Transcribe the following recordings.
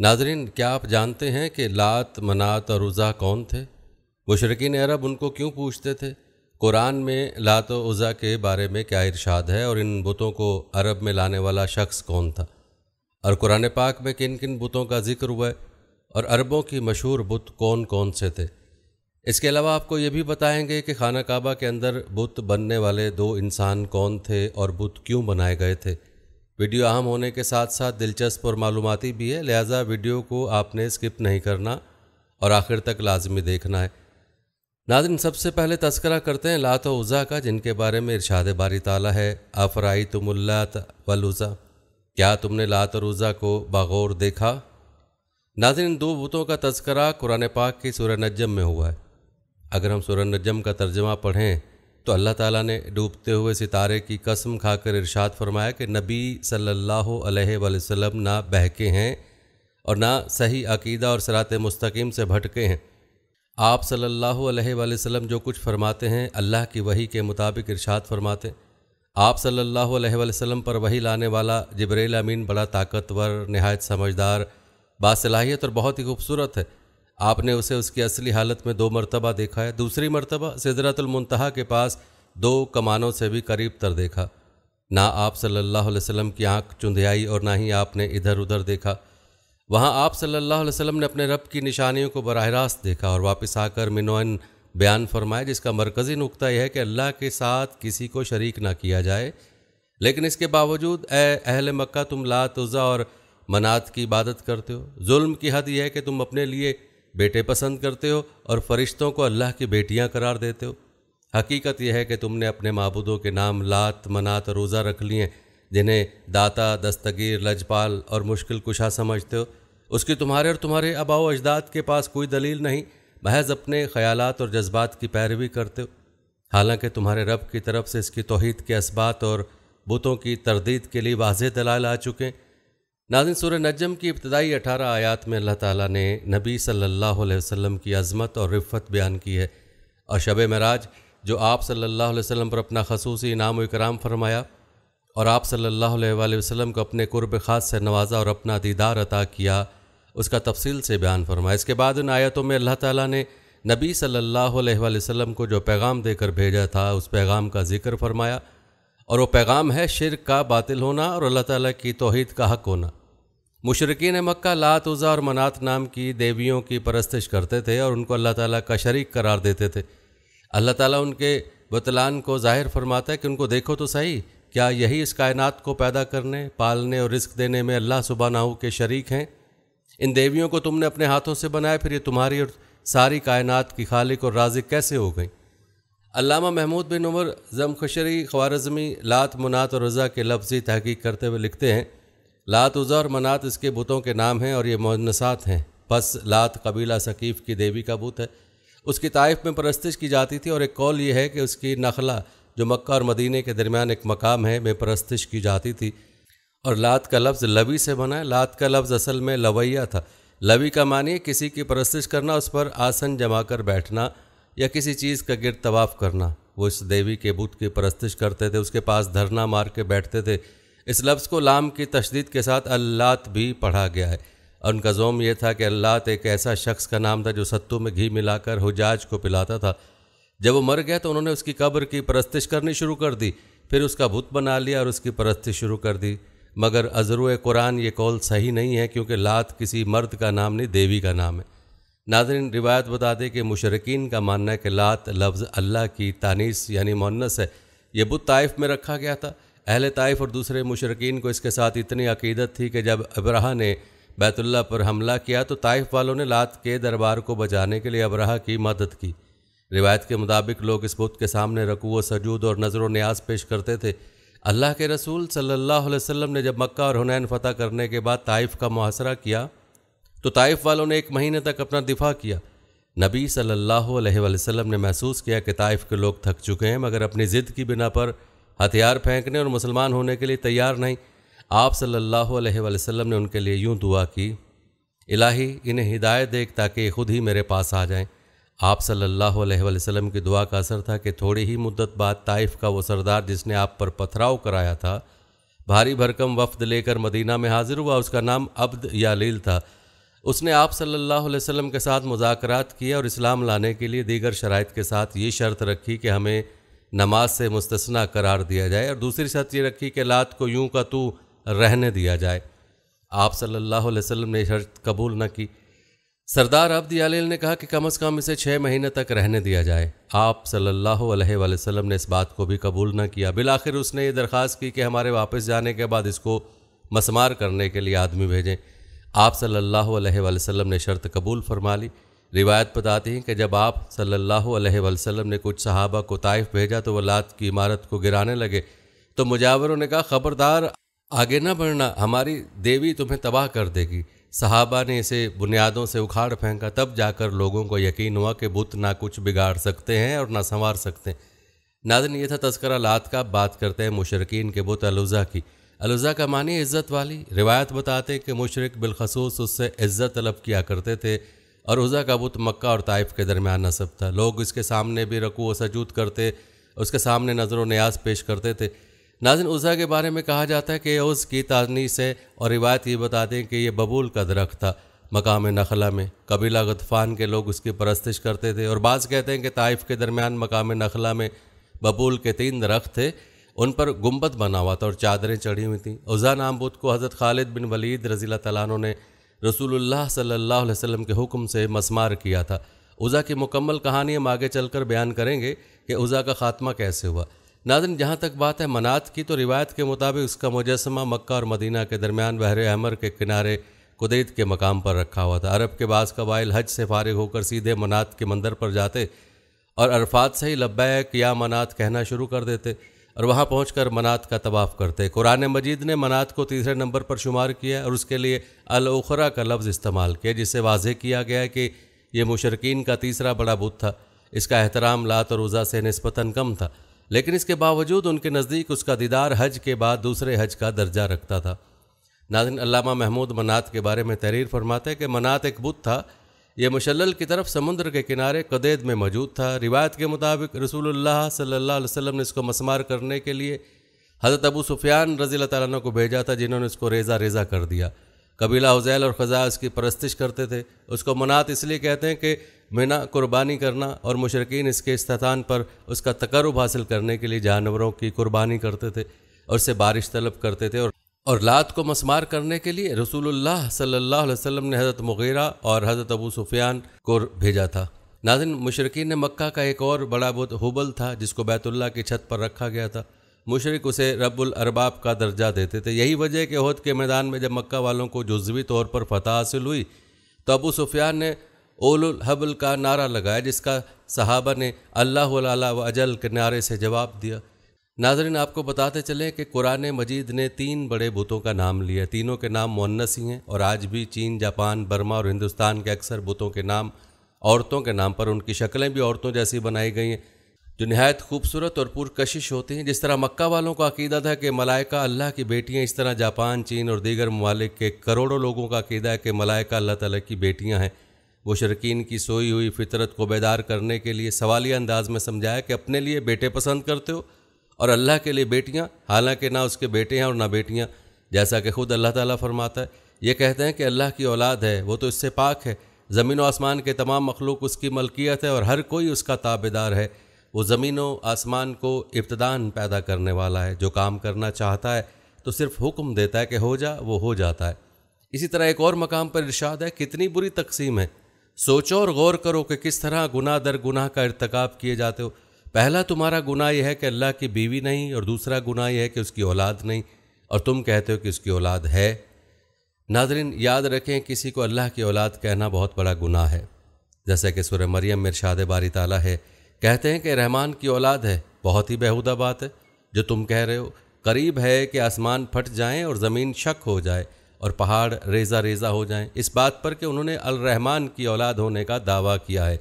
नाजरीन क्या आप जानते हैं कि लात मनात और उज़ा कौन थे मुशरकिन अरब उनको क्यों पूछते थे कुरान में लात उज़ा के बारे में क्या इरशाद है और इन बुतों को अरब में लाने वाला शख्स कौन था और कुरान पाक में किन किन बुतों का जिक्र हुआ है और अरबों की मशहूर बुत कौन कौन से थे इसके अलावा आपको ये भी बताएंगे कि खाना काबा के अंदर बुत बनने वाले दो इंसान कौन थे और बुत क्यों बनाए गए थे वीडियो अहम होने के साथ साथ दिलचस्प और मालूमती भी है लिहाजा वीडियो को आपने स्किप नहीं करना और आखिर तक लाजमी देखना है नादिन सबसे पहले तस्करा करते हैं लात उज़ा का जिनके बारे में इरशाद बारी ताला है आफराई तुमुल्लात वलूज़ा क्या तुमने लात और उज़ा को बागौर देखा नाजिन दो बुतों का तस्करा कुरान पाक की सूर नजम में हुआ है अगर हम सूर नजम का तर्जमा पढ़ें तो अल्लाह ताला ने डूबते हुए सितारे की कसम खाकर इरशाद फरमाया कि नबी सल्लल्लाहु अलैहि वसल्लम ना बहके हैं और ना सही अकीदा और सरात मुस्तकीम से भटके हैं आप सल्लल्लाहु अलैहि वसल्लम जो कुछ फरमाते हैं अल्लाह की वही के मुताबिक इरशाद फरमाते आप सल्लल्लाहु अलैहि वसल्लम पर वही लाने वाला जबरील अमीन बड़ा ताकतवर नहायत समझदार बासलाहियत और बहुत ही खूबसूरत है आपने उसे उसकी असली हालत में दो मरतबा देखा है दूसरी मरतबा सिजरतुलमतहा के पास दो कमानों से भी करीब तर देखा ना आप सल्लल्लाहु अलैहि वसल्लम की आंख चुंधियाई और ना ही आपने इधर उधर देखा वहाँ आप सल्लल्लाहु अलैहि वसल्लम ने अपने रब की निशानियों को बरह रास्त देखा और वापस आकर मिनोन बयान फरमाया जिसका मरकज़ी नुकता यह है कि अल्लाह के साथ किसी को शरीक ना किया जाए लेकिन इसके बावजूद अहल मक् तुम लात और मनात की इबादत करते हो जुल्म की हद यह है कि तुम अपने लिए बेटे पसंद करते हो और फरिश्तों को अल्लाह की बेटियां करार देते हो हकीकत यह है कि तुमने अपने मबूदों के नाम लात मनात रोज़ा रख लिए जिन्हें दाता दस्तगीर लजपाल और मुश्किल कुशा समझते हो उसकी तुम्हारे और तुम्हारे अबाओ अजदाद के पास कोई दलील नहीं महज अपने ख्यालात और जज्बात की पैरवी करते हो हालांकि तुम्हारे रब की तरफ से इसकी तोहद के इसबात और बुतों की तरदीद के लिए वाज दलाल आ चुके हैं नाजिन सूर नजम की इब्तदाई अठारह आयात में अल्लाह ताला ने नबी सल्लल्लाहु अलैहि वसल्लम की अज़मत और रिफ़त बयान की है और शब मराज जो आप सल्लल्लाहु अलैहि वसल्लम पर अपना खसूसी इनाम कराम फरमाया और आप सल्लल्लाहु अलैहि वसल्लम को अपने कुर्ब ख़ास से नवाजा और अपना दीदार अता किया उसका तफसील से बयान फरमाया इसके बाद उन आयतों में अल्लाह ताली ने नबी सल्ला वसम को जो पैगाम देकर भेजा था उस पैगाम का जिक्र फरमाया और वो पैगाम है शिर का बातिल होना और अल्लाह ताला की तोहद का हक होना मुशरकिन मक्का लात उज़ा और मनात नाम की देवियों की परस्तिश करते थे और उनको अल्लाह ताला का शरीक करार देते थे अल्लाह ताला उनके बतलान को जाहिर फरमाता है कि उनको देखो तो सही क्या यही इस कायनात को पैदा करने पालने और रिस्क देने में अल्लाह सुबहानाहू के शरीक हैं इन देवियों को तुमने अपने हाथों से बनाया फिर ये तुम्हारी और सारी कायनात की खालिक और राजिक कैसे हो गई अलामा महमूद बिन उमर जमखशरी खवारजमी लात मुनात और रज़ा के लफ्ज़ी तहकीक करते हुए लिखते हैं लात उज़ा और मनात इसके बुतों के नाम हैं और ये मोनसात हैं बस लात कबीला सकीफ़ की देवी का बुत है उसकी ताइफ में परस्तिश की जाती थी और एक कौल ये है कि उसकी नखला जो मक्का और मदीने के दरमियान एक मकाम है में परस्तिश की जाती थी और लात का लफ्ज़ लवी से बना है लात का लफ्ज़ असल में लवैया था लवी का मानिए किसी की परस्तिश करना उस पर आसन जमा कर बैठना या किसी चीज़ का गिर तवाफ़ करना वो इस देवी के बुत की परस्तिश करते थे उसके पास धरना मार के बैठते थे इस लफ्ज़ को लाम की तशदीद के साथ अल्लात भी पढ़ा गया है और उनका जोम यह था कि अल्लात एक ऐसा शख्स का नाम था जो सत्तू में घी मिलाकर हुजाज को पिलाता था जब वो मर गया तो उन्होंने उसकी कब्र की परस्तिश करनी शुरू कर दी फिर उसका भुत बना लिया और उसकी परस्तिश शुरू कर दी मगर अज़रु कुरान ये कौल सही नहीं है क्योंकि लात किसी मर्द का नाम नहीं देवी का नाम है नाजरन रिवायत बता दें कि मुशरकिन का मानना है कि लात लफ्ज़ अल्लाह की तानीस यानी मोनस है ये बुत ताइफ में रखा गया था अहल ताइफ और दूसरे मुशरकिन को इसके साथ इतनी अकीदत थी कि जब अबराह ने बैतुल्ला पर हमला किया तो ताइफ वालों ने लात के दरबार को बचाने के लिए अबराह की मदद की रिवायत के मुताबिक लोग इस बुत के सामने रकू सजूद और नजर व न्याज पेश करते थे अल्लाह के रसूल सल्लल्लाहु अलैहि वसल्लम ने जब मक्का और हुनैन फतह करने के बाद ताइफ का मुहासरा किया तो ताइफ वालों ने एक महीने तक अपना दिफा किया नबी सल्लल्लाहु अलैहि वसल्लम ने महसूस किया कि ताइफ के लोग थक चुके हैं मगर अपनी ज़िद की बिना पर हथियार फेंकने और मुसलमान होने के लिए तैयार नहीं आप सल्लल्लाहु अलैहि वसल्लम ने उनके लिए यूं दुआ की इलाही इन्हें हिदायत देख ताकि खुद ही मेरे पास आ जाएं आप सल्लल्लाहु अलैहि वसल्लम की दुआ का असर था कि थोड़ी ही मुद्दत बाद ताइफ का वो सरदार जिसने आप पर पथराव कराया था भारी भरकम वफद लेकर मदीना में हाजिर हुआ उसका नाम अब्द यालील था उसने आप सल्लल्लाहु अलैहि वसल्लम के साथ मुजाकरात किए और इस्लाम लाने के लिए दीगर शराइ के साथ ये शर्त रखी कि हमें नमाज से मुस्तना करार दिया जाए और दूसरी शर्त ये रखी कि लात को यूं का तू रहने दिया जाए आप सल्लल्लाहु अलैहि वसल्लम ने शर्त कबूल न की सरदार अब्दी आलिल ने कहा कि कम अज़ कम इसे छः महीने तक रहने दिया जाए आप सल्लल्लाहु अलैहि वसल्लम ने इस बात को भी कबूल न किया बिलाखिर उसने ये दरख्वास्त की कि हमारे वापस जाने के बाद इसको मसमार करने के लिए आदमी भेजें आप सल्लल्लाहु अलैहि वसल्लम ने शर्त कबूल फरमा ली रिवायत बताती हैं कि जब आप सल्लल्लाहु अलैहि वसल्लम ने कुछ सहाबा को ताइफ भेजा तो वह लात की इमारत को गिराने लगे तो मुजावरों ने कहा ख़बरदार आगे ना बढ़ना हमारी देवी तुम्हें तबाह कर देगी सहाबा ने इसे बुनियादों से उखाड़ फेंका तब जाकर लोगों को यकीन हुआ कि बुत ना कुछ बिगाड़ सकते हैं और ना संवार सकते हैं नाजन ये था तस्करा लात का बात करते हैं मुशरकिन के बुत अलुज़ा की अलुज़ा का मानी इज़्ज़त वाली रिवायत बताते हैं कि मुशरक बिलखसूस उससे इज़्ज़त तलब किया करते थे और उज़ा का बुत मक्का और ताइफ के दरमियान नसब था लोग इसके सामने भी रकू व सजूद करते उसके सामने नजर व न्याज पेश करते थे नाजिन उज़ा के बारे में कहा जाता है कि उसकी ताजनी से और रिवायत ये बता दें कि यह बबूल का दरख्त था मकाम नखला में कबीला गतफ़ान के लोग उसकी परस्तिश करते थे और बाज़ कहते हैं कि ताइफ के दरमियान मकाम नखला में बबूल के तीन दरख्त थे उन पर गुम्बद बना हुआ था और चादरें चढ़ी हुई थी उज़ा नाम बुत को हज़रत खालिद बिन वलीद रज़ी तैन ने रसूलुल्लाह सल्लल्लाहु अलैहि वसल्लम के हुक्म से मसमार किया था उज़ा की मुकम्मल कहानी हम आगे चलकर बयान करेंगे कि उज़ा का ख़ात्मा कैसे हुआ नाजन जहाँ तक बात है मनात की तो रिवायत के मुताबिक उसका मुजस्मा मक्का और मदीना के दरमियान बहर अहमर के किनारे कुदैत के मकाम पर रखा हुआ था अरब के बाद कबाइल हज से फारिग होकर सीधे मनात के मंदिर पर जाते और अरफात से ही लब्बैक या मनात कहना शुरू कर देते और वहाँ पहुँच कर मनात का तवाफ़ करते कुरान मजीद ने मनात को तीसरे नंबर पर शुमार किया और उसके लिए अल का लफ्ज़ इस्तेमाल किया जिससे वाजे किया गया कि यह मुशरकिन का तीसरा बड़ा बुत था इसका एहतराम लात और उज़ा से नस्बता कम था लेकिन इसके बावजूद उनके नज़दीक उसका दीदार हज के बाद दूसरे हज का दर्जा रखता था नादिन अलामा महमूद मनात के बारे में तहरीर फरमाते कि मनात एक बुत था ये मुशल की तरफ समुद्र के किनारे कदैद में मौजूद था रिवायत के मुताबिक रसूलुल्लाह सल्लल्लाहु अलैहि वसल्लम ने इसको मसमार करने के लिए हज़रत अबू सुफियान रज़ी तैन को भेजा था जिन्होंने इसको रेजा रेजा कर दिया कबीला हुजैल और ख़जा इसकी परस्तिश करते थे उसको मनात इसलिए कहते हैं कि मिना कुर्बानी करना और मुशरकिन इसके इस्तान पर उसका तकरब हासिल करने के लिए जानवरों की कुर्बानी करते थे और उससे बारिश तलब करते थे और और लात को मसमार करने के लिए रसूलुल्लाह सल्लल्लाहु अलैहि वसल्लम ने हज़रत मुगैरा और हज़रत अबू सुफियान को भेजा था नाजिन मुशरकिन ने मक्का का एक और बड़ा बुत हुबल था जिसको बैतुल्ला की छत पर रखा गया था मुशरक उसे रबुल अरबाब का दर्जा देते थे यही वजह कि हद के मैदान में जब मक्का वालों को जुजवी तौर पर फतह हासिल हुई तो अबू सुफियान ने ओल हबल का नारा लगाया जिसका सहाबा ने अल्लाह व अजल के नारे से जवाब दिया नाजरीन आपको बताते चलें कि कुरान मजीद ने तीन बड़े बुतों का नाम लिया तीनों के नाम मुन्नस ही हैं और आज भी चीन जापान बर्मा और हिंदुस्तान के अक्सर बुतों के नाम औरतों के नाम पर उनकी शक्लें भी औरतों जैसी बनाई गई हैं जो नहायत खूबसूरत और पुरकशिश होती हैं जिस तरह मक्का वालों का अकीदा था कि मलाइका अल्लाह की बेटियाँ इस तरह जापान चीन और दीगर ममालिक के करोड़ों लोगों का अकीदा है कि मलाइका अल्लाह ताली की बेटियाँ हैं वो शरकिन की सोई हुई फितरत को बेदार करने के लिए सवालिया अंदाज में समझाया कि अपने लिए बेटे पसंद करते हो और अल्लाह के लिए बेटियाँ हालांकि ना उसके बेटे हैं और ना बेटियाँ जैसा कि खुद अल्लाह ताला फरमाता है ये कहते हैं कि अल्लाह की औलाद है वो तो इससे पाक है ज़मीन व आसमान के तमाम मखलूक उसकी मलकियत है और हर कोई उसका ताबेदार है वो ज़मीन व आसमान को इब्तदान पैदा करने वाला है जो काम करना चाहता है तो सिर्फ हुक्म देता है कि हो जा वो हो जाता है इसी तरह एक और मकाम पर इर्शाद है कितनी बुरी तकसीम है सोचो और गौर करो कि किस तरह गुनाह दर गुनाह का इरतकब किए जाते हो पहला तुम्हारा गुनाह यह है कि अल्लाह की बीवी नहीं और दूसरा गुनाह यह है कि उसकी औलाद नहीं और तुम कहते हो कि उसकी औलाद है नाजरीन याद रखें किसी को अल्लाह की औलाद कहना बहुत बड़ा गुनाह है जैसे कि सुर मरियम मरशाद बारी ताला है कहते हैं कि रहमान की औलाद है बहुत ही बेहूदा बात है जो तुम कह रहे हो करीब है कि आसमान फट जाएँ और ज़मीन शक हो जाए और पहाड़ रेजा रेजा हो जाएँ इस बात पर कि उन्होंने अलरहमान की औलाद होने का दावा किया है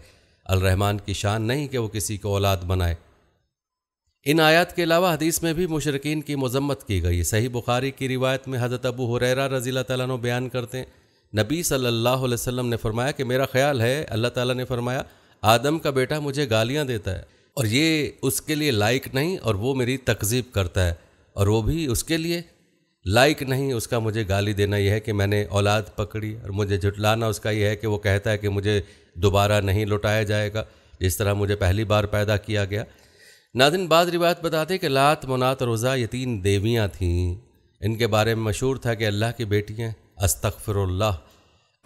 अलरहमान की शान नहीं कि वो किसी को औलाद बनाए इन आयात के अलावा हदीस में भी मुशरकिन की मजम्मत की गई सही बुखारी की रिवायत में हज़रत अबू हुररा रज़ी तैन बयान करते हैं नबी सल्लल्लाहु अलैहि वसल्लम ने फरमाया कि मेरा ख्याल है अल्लाह ताला ने फरमाया आदम का बेटा मुझे गालियाँ देता है और ये उसके लिए लायक नहीं और वो मेरी तकजीब करता है और वो भी उसके लिए लायक नहीं उसका मुझे गाली देना यह है कि मैंने औलाद पकड़ी और मुझे झुटलाना उसका यह है कि वो कहता है कि मुझे दोबारा नहीं लौटाया जाएगा जिस तरह मुझे पहली बार पैदा किया गया नादिन बाद रिवायत बताते कि लात मुनात रोज़ा ये तीन देवियाँ थीं इनके बारे में मशहूर था कि अल्लाह की बेटियाँ अस्तफ़िरल्ला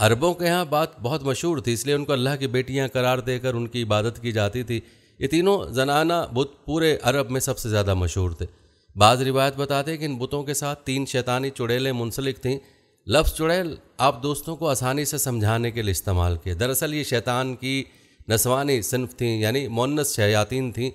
अरबों के यहाँ बात बहुत मशहूर थी इसलिए उनको अल्लाह की बेटियाँ करार देकर उनकी इबादत की जाती थी ये तीनों जनाना बुत पूरे अरब में सबसे ज़्यादा मशहूर थे बाज़ रिवायत बताते कि इन बुतों के साथ तीन शैतानी चुड़ैलें मुंसलिक थीं लफ्ज़ जुड़े आप दोस्तों को आसानी से समझाने के लिए इस्तेमाल किए दरअसल ये शैतान की नसवानी सिनफ थीं यानी मोनस शयातीन थी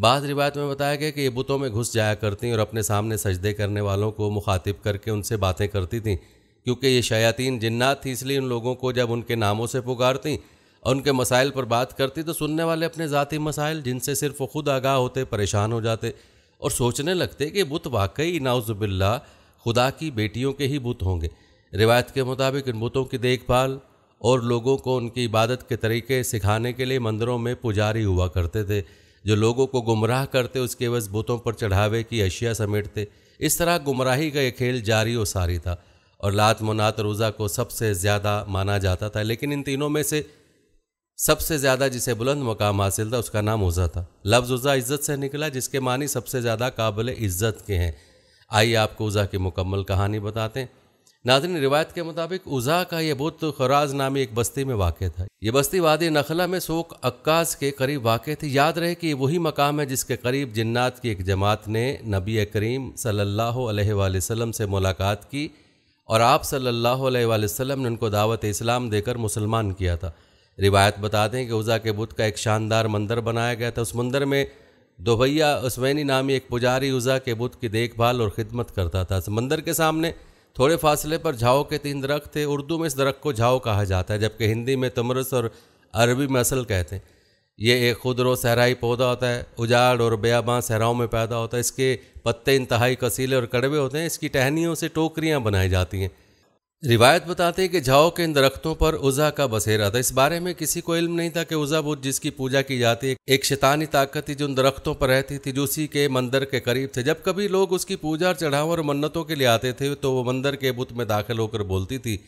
बाद रिवायत में बताया गया कि ये बुतों में घुस जाया करती और अपने सामने सजदे करने वालों को मुखातिब करके उनसे बातें करती थी क्योंकि ये शयातीन जिन्नात थी इसलिए उन लोगों को जब उनके नामों से पुकारती और उनके मसाइल पर बात करती तो सुनने वाले अपने ज़ाती मसाइल जिनसे सिर्फ खुद आगाह होते परेशान हो जाते और सोचने लगते कि बुत वाकई नाउज़बिल्ला खुदा की बेटियों के ही बुत होंगे रिवायत के मुताबिक इन बुतों की देखभाल और लोगों को उनकी इबादत के तरीके सिखाने के लिए मंदिरों में पुजारी हुआ करते थे जो लोगों को गुमराह करते उसके बस बुतों पर चढ़ावे की अशिया समेटते इस तरह गुमराही का यह खेल जारी और सारी था और लात मुनात रोज़ा को सबसे ज़्यादा माना जाता था लेकिन इन तीनों में से सबसे ज़्यादा जिसे बुलंद मकाम हासिल था उसका नाम उज़ा था लफ्ज़ उज़ा इज़्ज़त से निकला जिसके मानी सबसे ज़्यादा काबिल इज़्ज़त के हैं आइए आपको उज़ा की मुकम्मल कहानी बताते हैं नाजरीन रिवायत के मुताबिक उज़ा का यह बुत खराज नामी एक बस्ती में वाक़ था यह बस्ती वादी नखला में सोक अक्काज के करीब वाक़ थी याद रहे कि वही मकाम है जिसके करीब जन्नात की एक जमात ने नबी करीम सल्लाम से मुलाकात की और आप सल्ला वसम ने उनको दावत इस्लाम देकर मुसलमान किया था रिवायत बता दें कि उज़ा के बुत का एक शानदार मंदिर बनाया गया था उस मंदिर में दोभैया उसवैनी नामी एक पुजारी उज़ा के बुत की देखभाल और खिदमत करता था मंदिर के सामने थोड़े फासले पर झाओ के तीन दरख्त थे उर्दू में इस दरख्त को झाओ कहा जाता है जबकि हिंदी में तमरस और अरबी में असल कहते हैं ये एक खुदरो सहराई पौधा होता है उजाड़ और बेबाँ सहराओं में पैदा होता है इसके पत्ते इंतहाई कसीले और कड़वे होते हैं इसकी टहनियों से टोकरियाँ बनाई जाती हैं रिवायत बताती है कि झाओ के इन दरख्तों पर उजा का बसेरा था इस बारे में किसी को इल्म नहीं था कि उजा बुद्ध जिसकी पूजा की जाती है एक शैतानी ताकत थी जो उन दरख्तों पर रहती थी जो उसी के मंदिर के करीब थे जब कभी लोग उसकी पूजा चढ़ाव और मन्नतों के लिए आते थे तो वो मंदिर के बुत में दाखिल होकर बोलती थी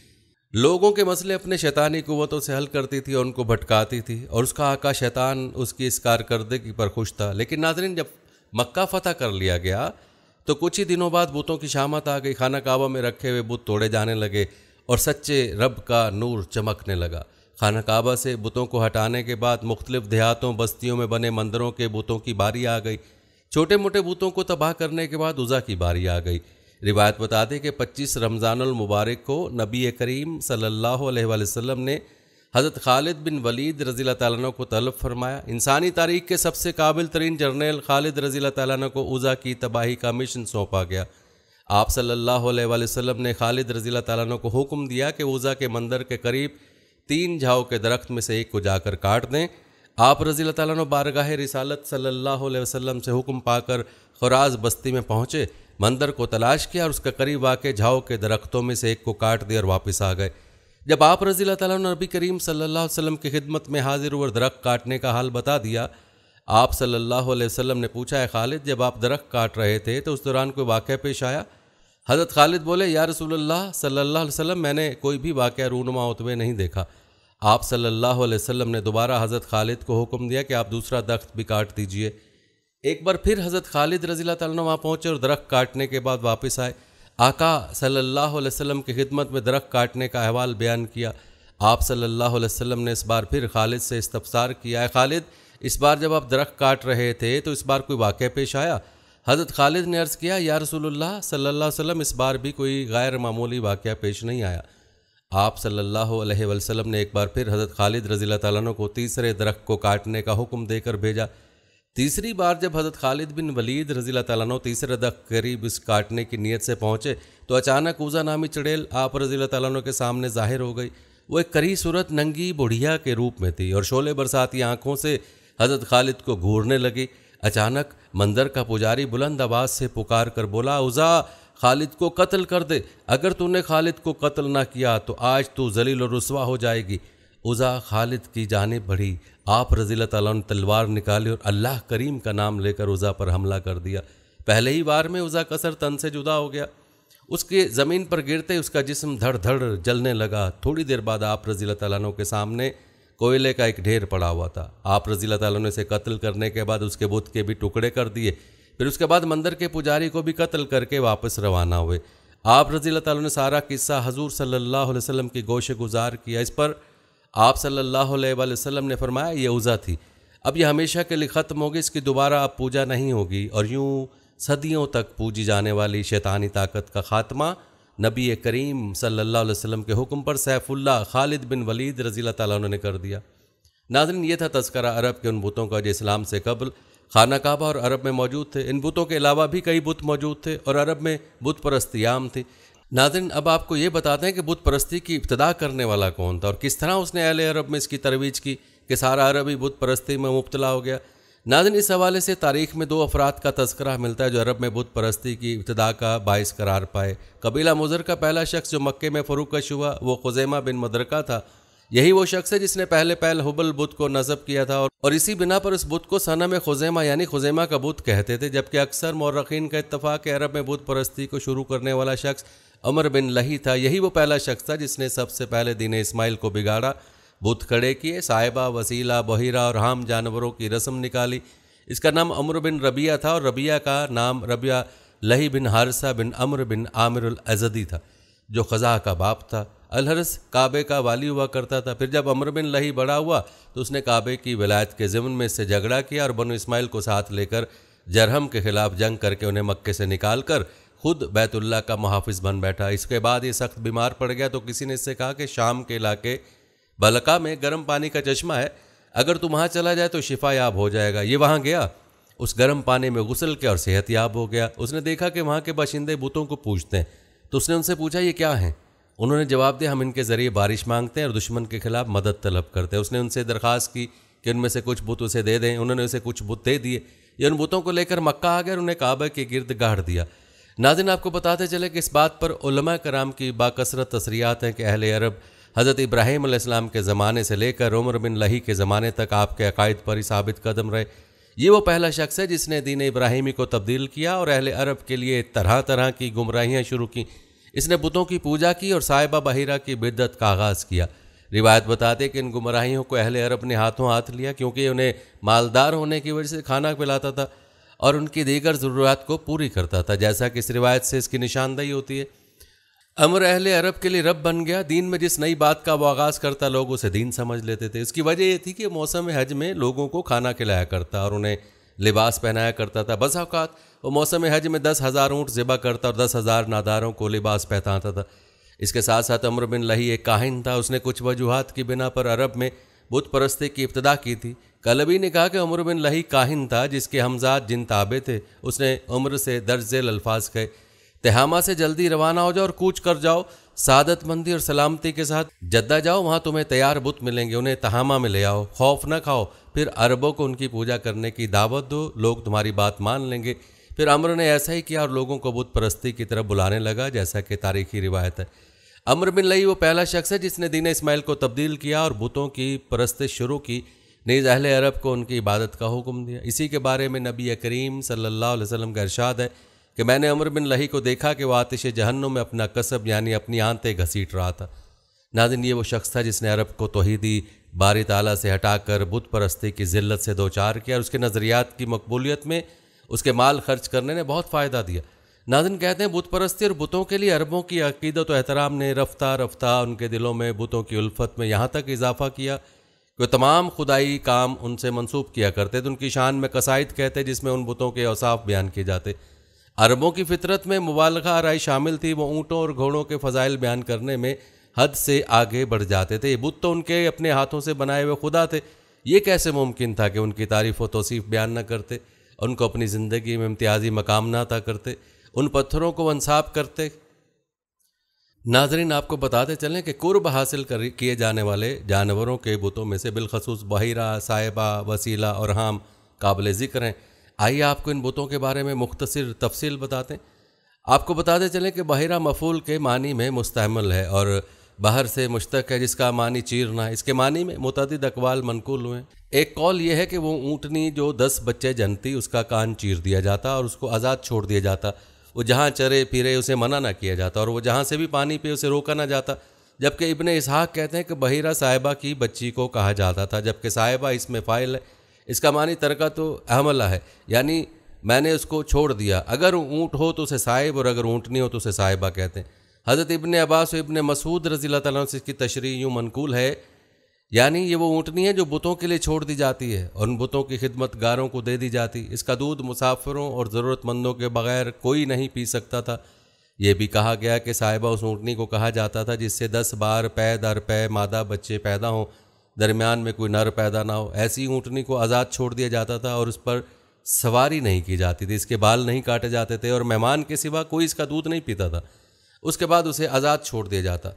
लोगों के मसले अपने शैतानी कुतों से हल करती थी और उनको भटकाती थी और उसका आका शैतान उसकी इस कारकर्दगी पर खुश था लेकिन नाजरीन जब मक्का फतह कर लिया गया तो कुछ ही दिनों बाद बुतों की शामत आ गई खाना काबा में रखे हुए बुत तोड़े जाने लगे और सच्चे रब का नूर चमकने लगा खाना काबा से बुतों को हटाने के बाद मुख्तलिफ देहातों बस्तियों में बने मंदिरों के बुतों की बारी आ गई छोटे मोटे बुतों को तबाह करने के बाद उज़ा की बारी आ गई रिवायत बता दें कि 25 रमज़ान मुबारक को नबी करीम सल्लल्लाहु अलैहि वसल्लम ने हज़रत खालिद बिन वलीद रज़ी तैन को तलब फरमाया इंसानी तारीख के सबसे काबिल तरीन जर्नल खालिद रज़ी तैन को ऊजा की तबाही का मिशन सौंपा गया आप सल्लल्लाहु अलैहि वसल्लम ने खालिद रज़ी तैन को हुक्म दिया कि ऊजा के मंदिर के करीब तीन झाओ के दरख्त में से एक को जाकर काट दें आप रज़ी तैन बारगाह रिसालत सल्ला अलैहि से हुक्म पाकर ख़ुराज बस्ती में पहुँचे मंदिर को तलाश किया और उसके करीब वाक़ झाओ के दरख्तों में से एक को काट दिया और वापस आ गए जब आप रजी नबी करीम सल्ला वसम की खिदमत में हाजिर और दरख्त काटने का हाल बता दिया आप सल्लल्लाहु अलैहि वसल्लम ने पूछा है खालिद जब आप दरख्त काट रहे थे तो उस दौरान कोई वाक़ पेश आया हज़रत खालिद बोले या रसूलुल्लाह सल्लल्लाहु अलैहि वसल्लम मैंने कोई भी वाक़ रूनुमा उतवे नहीं देखा आप सल्लल्लाहु अलैहि वसल्लम ने दोबारा हज़रत खालिद को हुक्म दिया कि आप दूसरा दरख्त भी काट दीजिए एक बार फिर हज़रत खालिद रजील तला वहाँ पहुँचे और दरख्त काटने के बाद वापस आए आका सल्लल्लाहु अलैहि वसल्लम की खिदमत में दरख्त काटने का अहवाल बयान किया आप सल्लल्लाहु अलैहि वसल्लम ने इस बार फिर खालिद से इस्तफसार किया है खालिद इस बार जब आप दरख्त काट रहे थे तो इस बार कोई वाक़ पेश आया हज़रत खालिद ने अर्ज़ किया या रसूलुल्लाह सल्लल्लाहु अलैहि वसल्लम इस बार भी कोई गैर मामूली वाक़ पेश नहीं आया आप सल्लल्लाहु अलैहि वसल्लम ने एक बार फिर हज़रत खालिद रज़ी तैन को तीसरे दरख्त को काटने का हुक्म देकर भेजा तीसरी बार जब हज़रत खालिद बिन वलीद रजील तैन तीसरे दख करीब इस काटने की नीयत से पहुँचे तो अचानक ऊजा नामी चड़ेल आप रजील तैन के सामने जाहिर हो गई वो एक करी सूरत नंगी बुढ़िया के रूप में थी और शोले बरसाती आंखों से हज़रत खालिद को घूरने लगी अचानक मंदिर का पुजारी बुलंद आवाज़ से पुकार कर बोला उज़ा खालिद को कत्ल कर दे अगर तूने खालिद को कत्ल ना किया तो आज तू जलील और रसवा हो जाएगी उज़ा खालिद की जानब बढ़ी आप रजीलत तलवार निकाली और अल्लाह करीम का नाम लेकर उज़ा पर हमला कर दिया पहले ही वार में उज़ा कसर तन से जुदा हो गया उसके ज़मीन पर गिरते उसका जिस्म धड़ धड़ जलने लगा थोड़ी देर बाद आप रजीलत के सामने कोयले का एक ढेर पड़ा हुआ था आप रजीलत ने उसे कत्ल करने के बाद उसके बुत के भी टुकड़े कर दिए फिर उसके बाद मंदिर के पुजारी को भी कत्ल करके वापस रवाना हुए आप रजील ने सारा किस्सा हजूर सल्ला वसलम की गोश गुजार किया इस पर आप सल्लल्लाहु अलैहि वसल्लम ने फरमाया ये उज़ा थी अब यह हमेशा के लिए ख़त्म होगी इसकी दोबारा अब पूजा नहीं होगी और यूँ सदियों तक पूजी जाने वाली शैतानी ताकत का खात्मा नबी करीम सल्ला वसम के हुक्म पर सैफुल्ला खालिद बिन वलीद रजील तैन ने कर दिया नाजरन ये था तस्करा अरब के उन बुतों का जो इस्लाम से कबल खाना काबा और अरब में मौजूद थे इन बुतों के अलावा भी कई बुत मौजूद थे और अरब में बुत परस्तियाम थी नाजन अब आपको ये बताते हैं कि बुत परस्ती की इब्तदा करने वाला कौन था और किस तरह उसने अहल अरब में इसकी तरवीज की कि सारा अरब ही बुत परस्ती में मुबतला हो गया नाजन इस हवाले से तारीख में दो अफराद का तस्करा मिलता है जो अरब में बुत परस्ती की इब्तदा का बायस करार पाए कबीला मुजर का पहला शख्स जो मक्के में फरूकश हुआ वो खुजैमा बिन मदरका था यही वो शख्स है जिसने पहले पहल हुबल बुत को नजब किया था और, और इसी बिना पर उस बुत को सना में खुजैमा यानी खुजैमा का बुत कहते थे जबकि अक्सर मौरखीन का इतफाक़ अरब में बुत परस्ती को शुरू करने वाला शख्स अमर बिन लही था यही वो पहला शख्स था जिसने सबसे पहले दीन इस्माइल को बिगाड़ा बुत खड़े किए साहिबा वसीला बहिरा और हाम जानवरों की रस्म निकाली इसका नाम अमर बिन रबिया था और रबिया का नाम रबिया लही बिन हारसा बिन अमर बिन आमिर अजदी था जो खजा का बाप था अलहरस काबे का वाली हुआ करता था फिर जब अमर बिन लही बड़ा हुआ तो उसने काबे की विलायत के ज़िम्मन में इससे झगड़ा किया और बनो इस्माइल को साथ लेकर जरहम के खिलाफ जंग करके उन्हें मक्के से निकाल कर खुद बैतुल्ला का मुहाफिज बन बैठा इसके बाद ये सख्त बीमार पड़ गया तो किसी ने इससे कहा कि शाम के इलाके बलका में गर्म पानी का चश्मा है अगर तुम वहाँ चला जाए तो शिफा याब हो जाएगा ये वहाँ गया उस गर्म पानी में गुसल के और सेहत याब हो गया उसने देखा कि वहाँ के बाशिंदे बुतों को पूछते हैं तो उसने उनसे पूछा ये क्या हैं उन्होंने जवाब दिया हम इनके ज़रिए बारिश मांगते हैं और दुश्मन के खिलाफ मदद तलब करते हैं उसने उनसे दरख्वास्त की कि उनमें से कुछ बुत उसे दे दें उन्होंने उसे कुछ बुत दे दिए ये उन बुतों को लेकर मक्का आ गया और उन्हें काबे के गिरद गाड़ दिया नादिन आपको बताते चले कि इस बात पर उलमा कराम की बाकसरत तसरियात हैं कि अहल अरब हज़रत इब्राहिम इस्लाम के ज़माने से लेकर उमर बिन लही के ज़माने तक आपके अकायद पर ही साबित कदम रहे ये वो पहला शख्स है जिसने दीन इब्राहिमी को तब्दील किया और अहल अरब के लिए तरह तरह की गुमराहियाँ शुरू की इसने बुतों की पूजा की और साहिबा बहिरा की बिद्दत का आगाज़ किया रिवायत बताते कि इन गुमराहियों को अहल अरब ने हाथों हाथ लिया क्योंकि उन्हें मालदार होने की वजह से खाना पिलाता था और उनकी दीगर ज़रूरत को पूरी करता था जैसा कि इस रिवायत से इसकी निशानदही होती है अमर अहल अरब के लिए रब बन गया दीन में जिस नई बात का वो आगाज़ करता लोग उसे दीन समझ लेते थे इसकी वजह ये थी कि मौसम हज में लोगों को खाना खिलाया करता और उन्हें लिबास पहनाया करता था बस अवकात वो मौसम हज में दस हज़ार ऊँट ज़िबा करता और दस हज़ार नादारों को लिबास पहनाता था इसके साथ साथ अमर बिन लही एक काहिन था उसने कुछ वजूहत की बिना पर अरब में बुत परस्ती की इब्तदा की थी कलबी ने कहा कि उमर बिन लही काहिन था जिसके हमजाद जिन ताबे थे उसने उम्र से दर्ज झेल अल्फाज कहे तहामा से जल्दी रवाना हो जाओ और कूच कर जाओ सादतमंदी और सलामती के साथ जद्दा जाओ वहाँ तुम्हें तैयार बुत मिलेंगे उन्हें तहामा में ले आओ खौफ न खाओ फिर अरबों को उनकी पूजा करने की दावत दो लोग तुम्हारी बात मान लेंगे फिर अमर ने ऐसा ही किया और लोगों को बुत परस्ती की तरफ बुलाने लगा जैसा कि तारीखी रिवायत है अमर बिन लई वो पहला शख्स है जिसने दीन इस्माइल को तब्दील किया और बुतों की परस्त शुरू की नीज अहल अरब को उनकी इबादत का हुक्म दिया इसी के बारे में नबी करीम सल्लल्लाहु अलैहि वसल्लम का इरशाद है कि मैंने अमर बिन लही को देखा कि वह आतिश जहन्नुम में अपना कसब यानी अपनी आंतें घसीट रहा था नादिन ये वो शख्स था जिसने अरब को तोहीदी बारी ताला से हटाकर बुत परस्ती की जिल्लत से दो चार किया और उसके नज़रियात की मकबूलियत में उसके माल खर्च करने ने बहुत फ़ायदा दिया नाजन कहते हैं बुत परस्ती और बुतों के लिए अरबों की अकीदत एहतराम ने रफ्ता रफ्ता उनके दिलों में बुतों की उल्फत में यहाँ तक इजाफा किया कि तमाम खुदाई काम उनसे मनसूब किया करते तो उनकी शान में कसाइद कहते जिसमें उन बुतों के अवसाफ बयान किए जाते अरबों की फितरत में मुबालगा आरई शामिल थी वो ऊँटों और घोड़ों के फ़जाइल बयान करने में हद से आगे बढ़ जाते थे ये बुत तो उनके अपने हाथों से बनाए हुए खुदा थे ये कैसे मुमकिन था कि उनकी तारीफ़ व तोसीफ़ बयान न करते उनको अपनी ज़िंदगी में इम्तियाजी मकाम ना अता करते उन पत्थरों को अनसाफ करते नाजरीन आपको बताते चलें कि कुर्ब हासिल कर किए जाने वाले जानवरों के बुतों में से बिलखसूस बहिरा साहिबा वसीला और हाम काबिल ज़िक्र हैं आइए आपको इन बुतों के बारे में मुख्तर तफसील बताते हैं आपको बताते चलें कि बहिरा मफूल के मानी में मुस्तमल है और बाहर से मुश्तक है जिसका मानी चीरना है इसके मानी में मुतद अकवाल मनकूल हुए एक कौल यह है कि वो ऊँटनी जो दस बच्चे जनती उसका कान चीर दिया जाता और उसको आज़ाद छोड़ दिया जाता वो जहाँ चरे फिरे उसे मना ना किया जाता और वो जहाँ से भी पानी पे उसे रोका ना जाता जबकि इबन इसहाक कहते हैं कि बहिरा साहिबा की बच्ची को कहा जाता था जबकि साहिबा इसमें फ़ाइल है इसका मानी तरका तो अहमला है यानी मैंने उसको छोड़ दिया अगर ऊँट हो तो उसे साहिब और अगर ऊँटनी हो तो उसे साहिबा कहते हैं हज़रत इबन अब्बास और इबन मसूद रज़ी तला से इसकी तशरी यूँ मनकूल है यानी ये वो ऊँटनी है जो बुतों के लिए छोड़ दी जाती है और उन बुतों की खिदमत गारों को दे दी जाती इसका दूध मुसाफिरों और ज़रूरतमंदों के बगैर कोई नहीं पी सकता था यह भी कहा गया कि साहिबा उस ऊँटनी को कहा जाता था जिससे दस बार पै दर पै मादा बच्चे पैदा हों दरमियान में कोई नर पैदा ना हो ऐसी ऊँटनी को आज़ाद छोड़ दिया जाता था और उस पर सवारी नहीं की जाती थी इसके बाल नहीं काटे जाते थे और मेहमान के सिवा कोई इसका दूध नहीं पीता था उसके बाद उसे आज़ाद छोड़ दिया जाता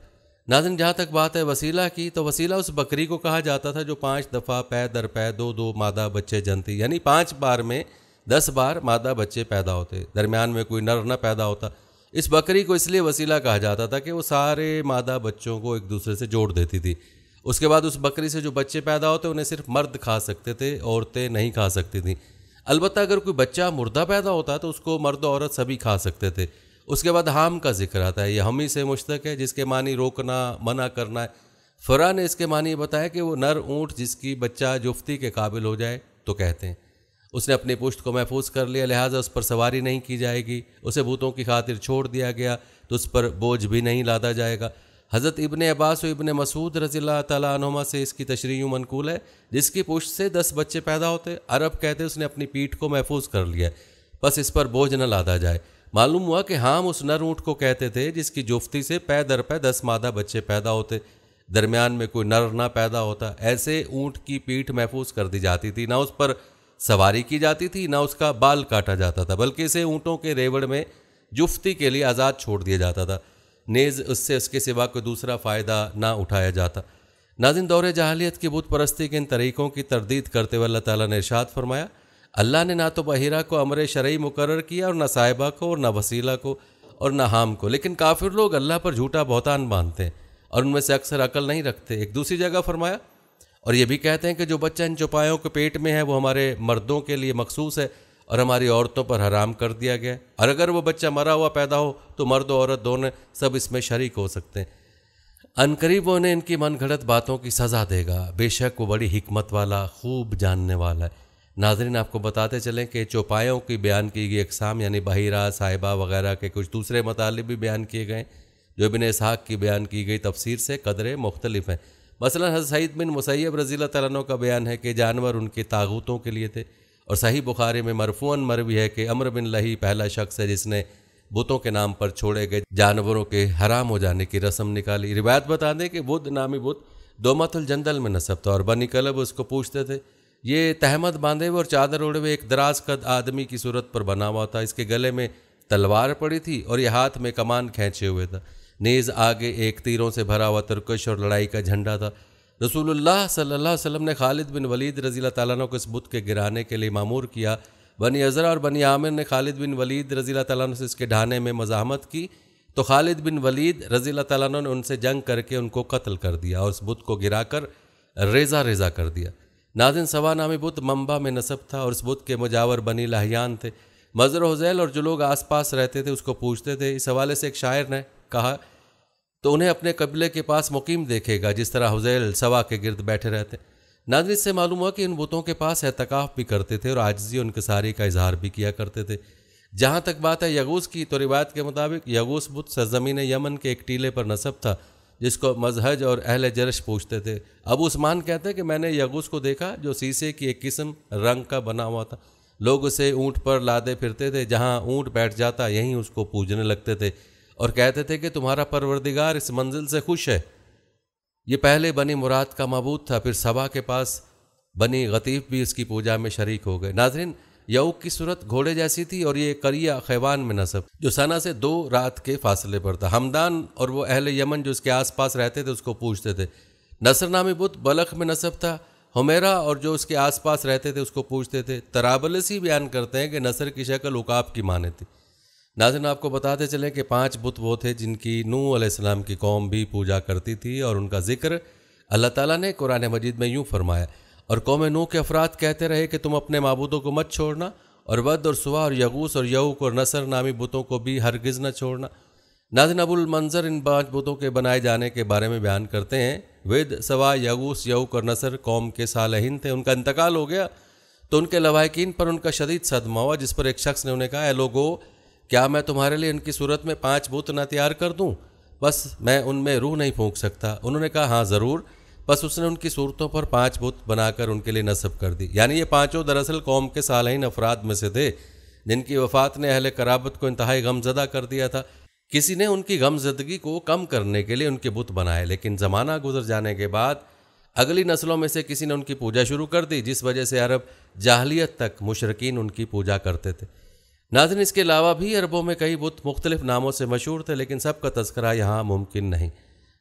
नाजन जहाँ तक बात है वसीला की तो वसीला उस बकरी को कहा जाता था जो पाँच दफ़ा पै दर पै दो दो मादा बच्चे जनती यानी पाँच बार में दस बार मादा बच्चे पैदा होते दरमियान में कोई नर न पैदा होता इस बकरी को इसलिए वसीला कहा जाता था कि वो सारे मादा बच्चों को एक दूसरे से जोड़ देती थी उसके बाद उस बकरी से जो बच्चे पैदा होते उन्हें सिर्फ मर्द खा सकते थे औरतें नहीं खा सकती थीं अलबत्त अगर कोई बच्चा मुर्दा पैदा होता तो उसको मर्द औरत सभी खा सकते थे उसके बाद हाम का जिक्र आता है ये हम ही से मुश्तक है जिसके मानी रोकना मना करना है फरा ने इसके मानी बताया कि वो नर ऊँट जिसकी बच्चा जुफ्ती के काबिल हो जाए तो कहते हैं उसने अपनी पुष्ट को महफूज कर लिया लिहाजा उस पर सवारी नहीं की जाएगी उसे भूतों की खातिर छोड़ दिया गया तो उस पर बोझ भी नहीं लादा जाएगा हज़रत इबन अब्बास और इबन मसूद रज़ील तमा से इसकी तशरी मनकूल है जिसकी पुष्ट से दस बच्चे पैदा होते अरब कहते उसने अपनी पीठ को महफूज कर लिया बस इस पर बोझ न लादा जाए मालूम हुआ कि हाम उस नर ऊँट को कहते थे जिसकी जुफ्ती से पै दर पै दस मादा बच्चे पैदा होते दरमियान में कोई नर ना पैदा होता ऐसे ऊँट की पीठ महफूज कर दी जाती थी ना उस पर सवारी की जाती थी ना उसका बाल काटा जाता था बल्कि इसे ऊँटों के रेवड़ में जुफ्ती के लिए आज़ाद छोड़ दिया जाता था नेज़ उससे उसके सिवा कोई दूसरा फ़ायदा ना उठाया जाता नाजिन दौरे जहालियत की बुत परस्ती के इन तरीक़ों की तरदीद करते हुए अल्लाह ताली ने इर्शाद फरमाया अल्लाह ने ना तो बहिरा को अमर शरय मुकर किया और ना साहिबा को और ना वसीला को और ना हाम को लेकिन काफिर लोग अल्लाह पर झूठा बहुतान बांधते हैं और उनमें से अक्सर अकल नहीं रखते एक दूसरी जगह फरमाया और ये भी कहते हैं कि जो बच्चा इन चौपायों के पेट में है वो हमारे मर्दों के लिए मखसूस है और हमारी औरतों पर हराम कर दिया गया और अगर वो बच्चा मरा हुआ पैदा हो तो मर्द और औरत दोनों सब इसमें शरीक हो सकते हैं अनकरीब वो उन्हें इनकी मन घड़त बातों की सज़ा देगा बेशक वो बड़ी हिकमत वाला खूब जानने वाला है नाजरीन आपको बताते चलें कि चौपायों की बयान की गई अकसाम यानी बहिरा साहिबा वगैरह के कुछ दूसरे मतलब भी बयान किए गए जो बिन इसहाक की बयान की गई तफसीर से कदरें मुख्तलिफ हैं मसला हज सईद बिन मुसैब रज़ी तैनों का बयान है कि जानवर उनके तागूतों के लिए थे और सही बुखारी में मरफून मरवी है कि अमर बिन लही पहला शख्स है जिसने बुतों के नाम पर छोड़े गए जानवरों के हराम हो जाने की रस्म निकाली रिवायत बता दें कि बुद्ध नामी बुद्ध दो जंदल में नसब था और बनी कलब उसको पूछते थे ये तहमद बांधे हुए और चादर ओढ़े हुए एक दराज कद आदमी की सूरत पर बना हुआ था इसके गले में तलवार पड़ी थी और ये हाथ में कमान खींचे हुए था नेज आगे एक तीरों से भरा हुआ तुर्कश और लड़ाई का झंडा था रसूलुल्लाह सल्लल्लाहु अलैहि वसल्लम ने खालिद बिन वलीद रजील तैन को इस बुत के गिराने के लिए मामूर किया बनी अजरा और बनी आमिर ने खालिद बिन वलीद रजील तैन से इसके ढाने में मजामत की तो खालिद बिन वलीद रजील तैन ने उनसे जंग करके उनको कत्ल कर दिया और उस बुत को गिराकर रेजा रेजा कर दिया नाजिन सवा नामी बुत मम्बा में नसब था और इस बुत के मुजावर बनी लाहियान थे मज़र हुजैल और जो लोग आसपास रहते थे उसको पूछते थे इस हवाले से एक शायर ने कहा तो उन्हें अपने कबीले के पास मुकीम देखेगा जिस तरह हुजैल सवा के गिरद बैठे रहते नाजिन इससे मालूम हुआ कि इन बुतों के पास एहतकाफ़ भी करते थे और आजजी उनकसारी का इजहार भी किया करते थे जहाँ तक बात है यगूस की तो रिवायत के मुताबिक यगूस बुत सरजमीन यमन के एक टीले पर नसब था जिसको मजहज और अहल जरश पूछते थे अब उस्मान कहते हैं कि मैंने यगूस को देखा जो शीशे की एक किस्म रंग का बना हुआ था लोग उसे ऊँट पर लादे फिरते थे जहाँ ऊँट बैठ जाता यहीं उसको पूजने लगते थे और कहते थे कि तुम्हारा परवरदिगार इस मंजिल से खुश है ये पहले बनी मुराद का मबूत था फिर सभा के पास बनी गतीफ भी इसकी पूजा में शरीक हो गए नाजरीन यऊक की सूरत घोड़े जैसी थी और ये करिया खैवान में नसब जो सना से दो रात के फासले पर था हमदान और वो अहल यमन जो उसके आसपास रहते थे उसको पूछते थे नसर नामी बुत बलख में नसब था हमेरा और जो उसके आसपास रहते थे उसको पूछते थे तराबलसी बयान करते हैं कि नसर की शक्ल उकाब की माने थी नाजन आपको बताते चले कि पांच बुत वो थे जिनकी नू आसम की कौम भी पूजा करती थी और उनका जिक्र अल्लाह ताला ने कुरान मजीद में यूँ फरमाया और कौम नू के अफराद कहते रहे कि तुम अपने मबूदों को मत छोड़ना और वद और सुहा और यगूस और यऊक और नसर नामी बुतों को भी हरगिज़ न छोड़ना नाज नबुलमंजर इन पाँच बुतों के बनाए जाने के बारे में बयान करते हैं वद सवा यगूस यऊक और नसर कौम के सालहीन थे उनका इंतकाल हो गया तो उनके लवाकिन पर उनका शदीद सदमा हुआ जिस पर एक शख्स ने उन्हें कहा ए लोगो क्या मैं तुम्हारे लिए इनकी सूरत में पाँच बुत ना तैयार कर दूँ बस मैं उनमें रूह नहीं फूँक सकता उन्होंने कहा हाँ ज़रूर बस उसने उनकी सूरतों पर पांच बुत बनाकर उनके लिए नस्ब कर दी यानी ये पांचों दरअसल कौम के सालहीन अफराद में से थे जिनकी वफात ने अहल कराबत को इंतहाई गमजदा कर दिया था किसी ने उनकी गमजदगी को कम करने के लिए उनके बुत बनाए लेकिन ज़माना गुजर जाने के बाद अगली नस्लों में से किसी ने उनकी पूजा शुरू कर दी जिस वजह से अरब जाहलीत तक मुशरकिन उनकी पूजा करते थे नाजन इसके अलावा भी अरबों में कई बुत मुख्तलिफ नामों से मशहूर थे लेकिन सबका तस्करा यहाँ मुमकिन नहीं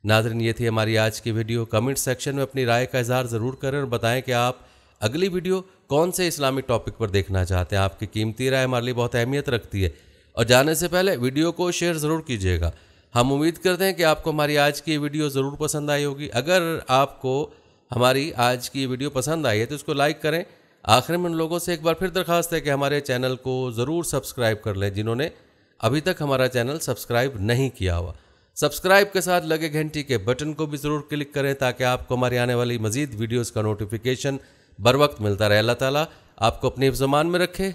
नाजरन ये थी हमारी आज की वीडियो कमेंट सेक्शन में अपनी राय का इजहार ज़रूर करें और बताएं कि आप अगली वीडियो कौन से इस्लामिक टॉपिक पर देखना चाहते हैं आपकी कीमती राय हमारे लिए बहुत अहमियत रखती है और जाने से पहले वीडियो को शेयर ज़रूर कीजिएगा हम उम्मीद करते हैं कि आपको हमारी आज की वीडियो ज़रूर पसंद आई होगी अगर आपको हमारी आज की वीडियो पसंद आई है तो उसको लाइक करें आखिर में उन लोगों से एक बार फिर दरख्वास्त है कि हमारे चैनल को ज़रूर सब्सक्राइब कर लें जिन्होंने अभी तक हमारा चैनल सब्सक्राइब नहीं किया हुआ सब्सक्राइब के साथ लगे घंटी के बटन को भी ज़रूर क्लिक करें ताकि आपको हमारी आने वाली मजीद वीडियोज़ का नोटिफिकेशन बर वक्त मिलता रहे अल्लाह ताला आपको अपनी जबान में रखे